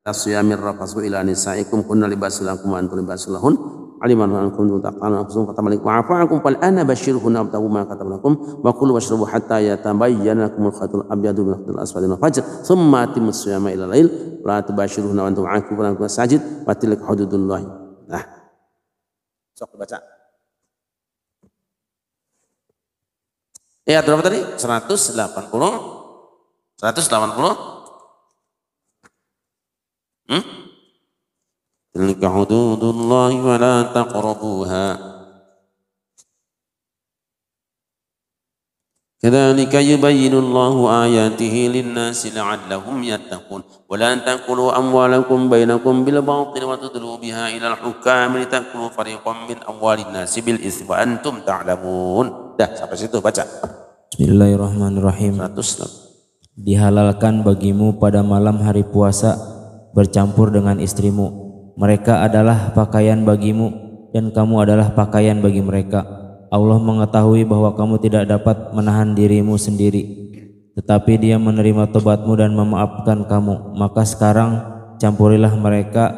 tasyamir rafasu ila nisaikum kunna libasul lakum antum libasul lahun aliman an kuntum taqana anfusukum fatamalik wa afa'akum fal ana bashirhun abtahu ma lakum wa kulu washrabu hatta yatabayyana lakum al khatul abyadu min al aswad min fajr thumma atimus siyama ila lail la tubashirhun wa antum akifu lakum sajid wa tilka hududullah nah sok baca Ya berapa tadi? 180 180 تلك حدود الله ولا تقربوها كذلك يبين الله آياته للناس لعلهم يتقون ولا تأكلوا أموالكم بينكم بالباطل وتدلوا بها إلى الحكام لتأكلوا فريقا من أموال الناس بالإثم وأنتم تعلمون dah sampai situ baca Bismillahirrahmanirrahim 100. dihalalkan bagimu pada malam hari puasa bercampur dengan istrimu. Mereka adalah pakaian bagimu dan kamu adalah pakaian bagi mereka. Allah mengetahui bahwa kamu tidak dapat menahan dirimu sendiri. Tetapi dia menerima tobatmu dan memaafkan kamu. Maka sekarang campurilah mereka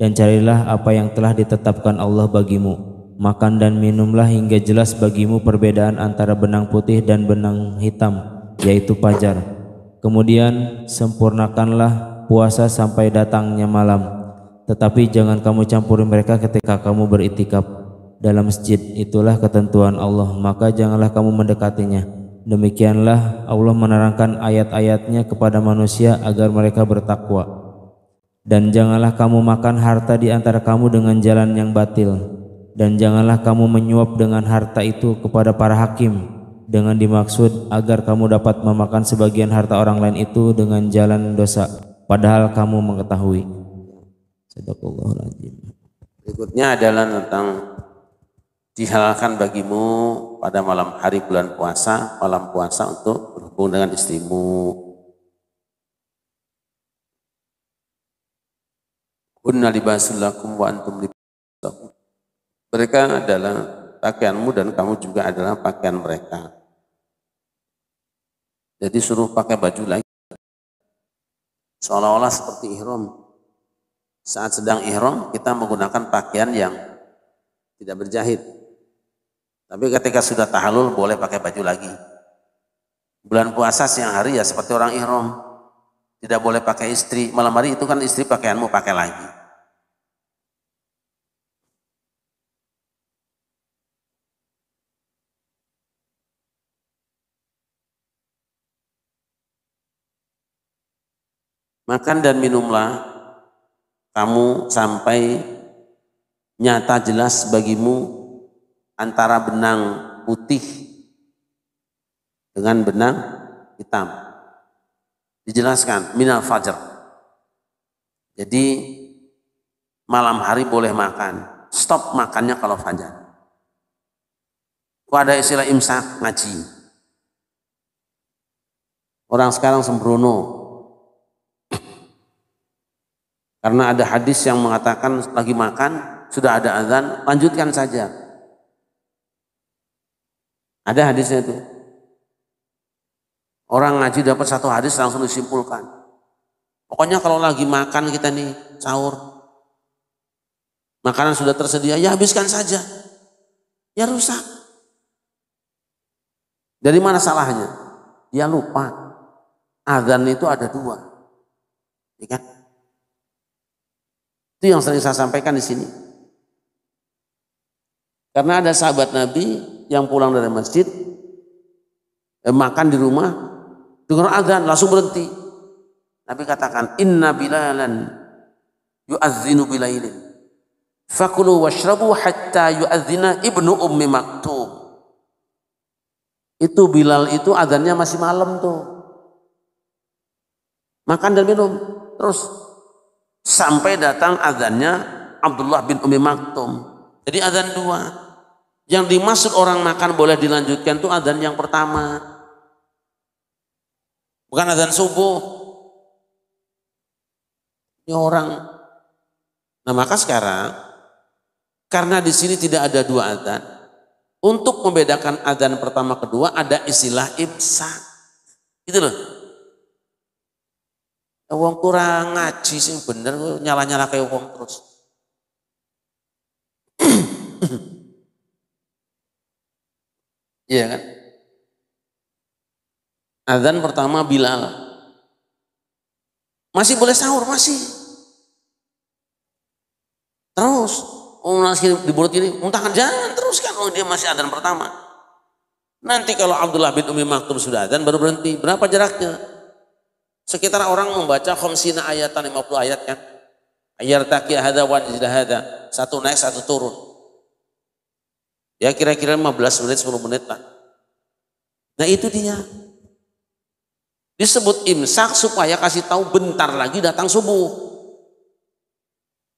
dan carilah apa yang telah ditetapkan Allah bagimu. Makan dan minumlah hingga jelas bagimu perbedaan antara benang putih dan benang hitam, yaitu pajar. Kemudian sempurnakanlah puasa sampai datangnya malam. Tetapi jangan kamu campuri mereka ketika kamu beritikaf dalam masjid. Itulah ketentuan Allah, maka janganlah kamu mendekatinya. Demikianlah Allah menerangkan ayat-ayatnya kepada manusia agar mereka bertakwa. Dan janganlah kamu makan harta di antara kamu dengan jalan yang batil. Dan janganlah kamu menyuap dengan harta itu kepada para hakim dengan dimaksud agar kamu dapat memakan sebagian harta orang lain itu dengan jalan dosa padahal kamu mengetahui. Sadaqallahuladzim. Berikutnya adalah tentang dihalalkan bagimu pada malam hari bulan puasa, malam puasa untuk berhubung dengan istrimu. Hunna libasul lakum wa Mereka adalah pakaianmu dan kamu juga adalah pakaian mereka. Jadi suruh pakai baju lagi. Seolah-olah seperti ihram. Saat sedang ihram kita menggunakan pakaian yang tidak berjahit. Tapi ketika sudah tahalul boleh pakai baju lagi. Bulan puasa siang hari ya seperti orang ihram. Tidak boleh pakai istri. Malam hari itu kan istri pakaianmu pakai lagi. Makan dan minumlah kamu sampai nyata jelas bagimu antara benang putih dengan benang hitam. Dijelaskan minal fajar. Jadi malam hari boleh makan. Stop makannya kalau fajar. Kok ada istilah imsak ngaji. Orang sekarang sembrono karena ada hadis yang mengatakan lagi makan sudah ada azan, lanjutkan saja. Ada hadisnya itu. Orang ngaji dapat satu hadis langsung disimpulkan. Pokoknya kalau lagi makan kita nih sahur, makanan sudah tersedia, ya habiskan saja. Ya rusak. Dari mana salahnya? Dia ya lupa. Azan itu ada dua. Ya kan? Itu yang sering saya sampaikan di sini. Karena ada sahabat Nabi yang pulang dari masjid, eh, makan di rumah, dengar azan langsung berhenti. Nabi katakan, "Inna bilalan yu'azzinu bilailin. Fakulu washrabu hatta yu'azzina ibnu ummi maktub." Itu Bilal itu adanya masih malam tuh. Makan dan minum terus sampai datang azannya Abdullah bin Umi Maktum. Jadi azan dua. Yang dimaksud orang makan boleh dilanjutkan itu azan yang pertama. Bukan azan subuh. Ini orang. Nah maka sekarang karena di sini tidak ada dua azan. Untuk membedakan azan pertama kedua ada istilah ibsa. gitu loh. Wong kurang ngaji sing bener nyala-nyala kayak wong terus. Iya kan? Adzan pertama Bilal. Masih boleh sahur, masih. Terus, um, nasi di mulut ini, muntahkan jangan kan kalau dia masih adzan pertama. Nanti kalau Abdullah bin Umi Maktum sudah adzan baru berhenti. Berapa jaraknya? Sekitar orang membaca khomsina ayatan 50 ayat kan. taki hadha wa hadha. Satu naik, satu turun. Ya kira-kira 15 menit, 10 menit lah. Nah itu dia. Disebut imsak supaya kasih tahu bentar lagi datang subuh.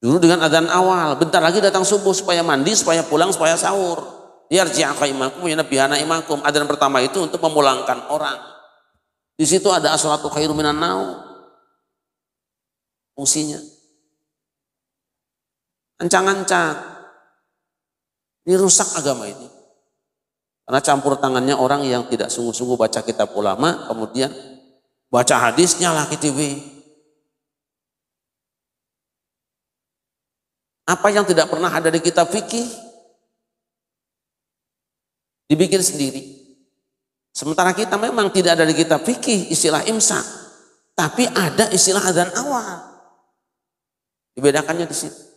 Dulu dengan adzan awal, bentar lagi datang subuh supaya mandi, supaya pulang, supaya sahur. Yarji'a imakum, ya nabihana imakum. Adzan pertama itu untuk memulangkan orang. Di situ ada asolatu khairu minan nau. Fungsinya. Ancang-ancang. Ini rusak agama ini. Karena campur tangannya orang yang tidak sungguh-sungguh baca kitab ulama, kemudian baca hadisnya lah TV. Apa yang tidak pernah ada di kitab fikih dibikin sendiri. Sementara kita memang tidak ada di kitab fikih istilah imsak, tapi ada istilah azan awal. Dibedakannya di situ.